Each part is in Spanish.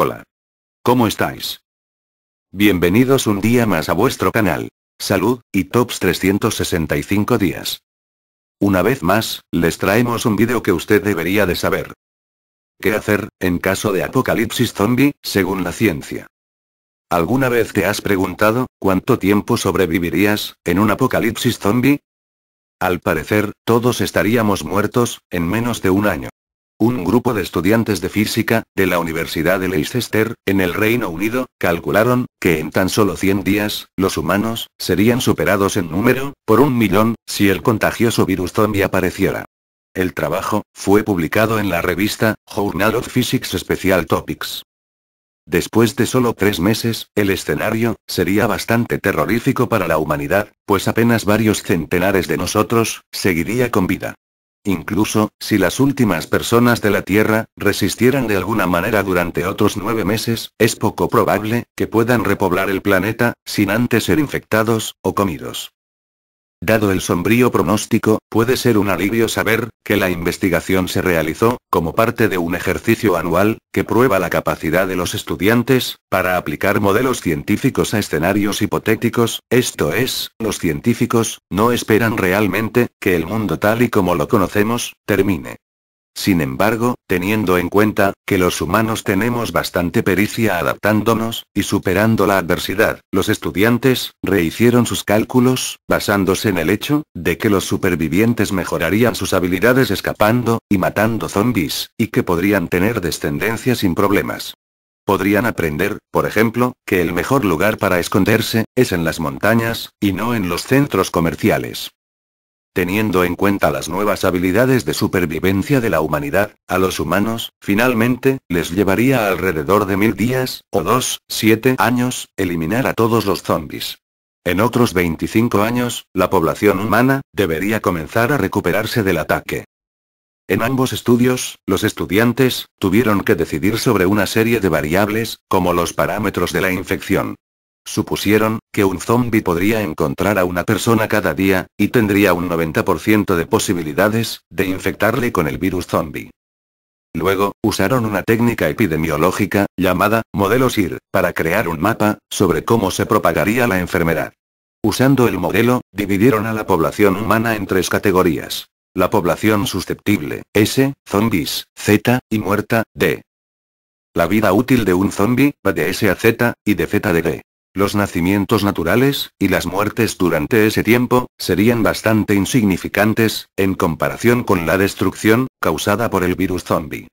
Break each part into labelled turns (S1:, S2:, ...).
S1: Hola. ¿Cómo estáis? Bienvenidos un día más a vuestro canal. Salud, y Tops 365 días. Una vez más, les traemos un vídeo que usted debería de saber. ¿Qué hacer, en caso de apocalipsis zombie, según la ciencia? ¿Alguna vez te has preguntado, cuánto tiempo sobrevivirías, en un apocalipsis zombie? Al parecer, todos estaríamos muertos, en menos de un año. Un grupo de estudiantes de física, de la Universidad de Leicester, en el Reino Unido, calcularon, que en tan solo 100 días, los humanos, serían superados en número, por un millón, si el contagioso virus zombie apareciera. El trabajo, fue publicado en la revista, Journal of Physics Special Topics. Después de solo tres meses, el escenario, sería bastante terrorífico para la humanidad, pues apenas varios centenares de nosotros, seguiría con vida. Incluso, si las últimas personas de la Tierra, resistieran de alguna manera durante otros nueve meses, es poco probable, que puedan repoblar el planeta, sin antes ser infectados, o comidos. Dado el sombrío pronóstico, puede ser un alivio saber, que la investigación se realizó, como parte de un ejercicio anual, que prueba la capacidad de los estudiantes, para aplicar modelos científicos a escenarios hipotéticos, esto es, los científicos, no esperan realmente, que el mundo tal y como lo conocemos, termine. Sin embargo, teniendo en cuenta, que los humanos tenemos bastante pericia adaptándonos, y superando la adversidad, los estudiantes, rehicieron sus cálculos, basándose en el hecho, de que los supervivientes mejorarían sus habilidades escapando, y matando zombies, y que podrían tener descendencia sin problemas. Podrían aprender, por ejemplo, que el mejor lugar para esconderse, es en las montañas, y no en los centros comerciales. Teniendo en cuenta las nuevas habilidades de supervivencia de la humanidad, a los humanos, finalmente, les llevaría alrededor de mil días, o dos, siete años, eliminar a todos los zombies. En otros 25 años, la población humana, debería comenzar a recuperarse del ataque. En ambos estudios, los estudiantes, tuvieron que decidir sobre una serie de variables, como los parámetros de la infección, Supusieron que un zombie podría encontrar a una persona cada día, y tendría un 90% de posibilidades de infectarle con el virus zombie. Luego, usaron una técnica epidemiológica, llamada modelo SIR, para crear un mapa sobre cómo se propagaría la enfermedad. Usando el modelo, dividieron a la población humana en tres categorías. La población susceptible, S, zombies, Z, y muerta, D. La vida útil de un zombie, va de S a Z, y de Z a D. Los nacimientos naturales, y las muertes durante ese tiempo, serían bastante insignificantes, en comparación con la destrucción, causada por el virus zombie.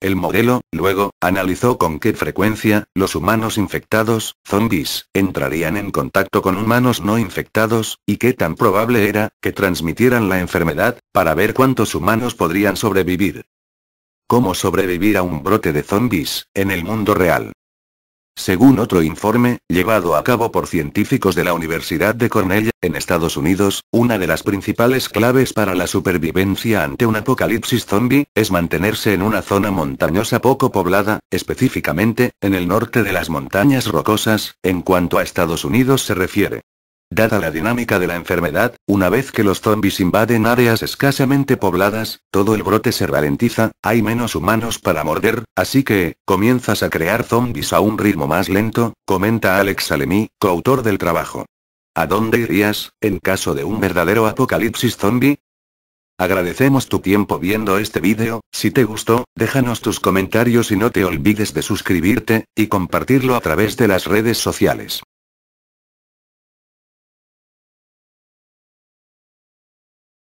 S1: El modelo, luego, analizó con qué frecuencia, los humanos infectados, zombies, entrarían en contacto con humanos no infectados, y qué tan probable era, que transmitieran la enfermedad, para ver cuántos humanos podrían sobrevivir. ¿Cómo sobrevivir a un brote de zombies, en el mundo real? Según otro informe, llevado a cabo por científicos de la Universidad de Cornell, en Estados Unidos, una de las principales claves para la supervivencia ante un apocalipsis zombie, es mantenerse en una zona montañosa poco poblada, específicamente, en el norte de las montañas rocosas, en cuanto a Estados Unidos se refiere. Dada la dinámica de la enfermedad, una vez que los zombies invaden áreas escasamente pobladas, todo el brote se ralentiza, hay menos humanos para morder, así que, comienzas a crear zombies a un ritmo más lento, comenta Alex Alemi, coautor del trabajo. ¿A dónde irías, en caso de un verdadero apocalipsis zombie? Agradecemos tu tiempo viendo este vídeo, si te gustó, déjanos tus comentarios y no te olvides de suscribirte, y compartirlo a través de las redes sociales.